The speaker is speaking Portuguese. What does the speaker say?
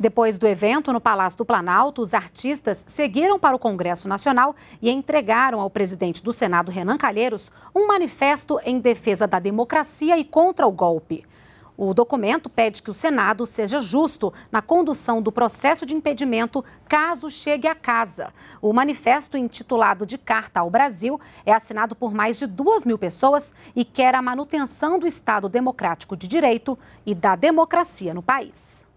Depois do evento no Palácio do Planalto, os artistas seguiram para o Congresso Nacional e entregaram ao presidente do Senado, Renan Calheiros, um manifesto em defesa da democracia e contra o golpe. O documento pede que o Senado seja justo na condução do processo de impedimento caso chegue à casa. O manifesto, intitulado De Carta ao Brasil, é assinado por mais de duas mil pessoas e quer a manutenção do Estado Democrático de Direito e da democracia no país.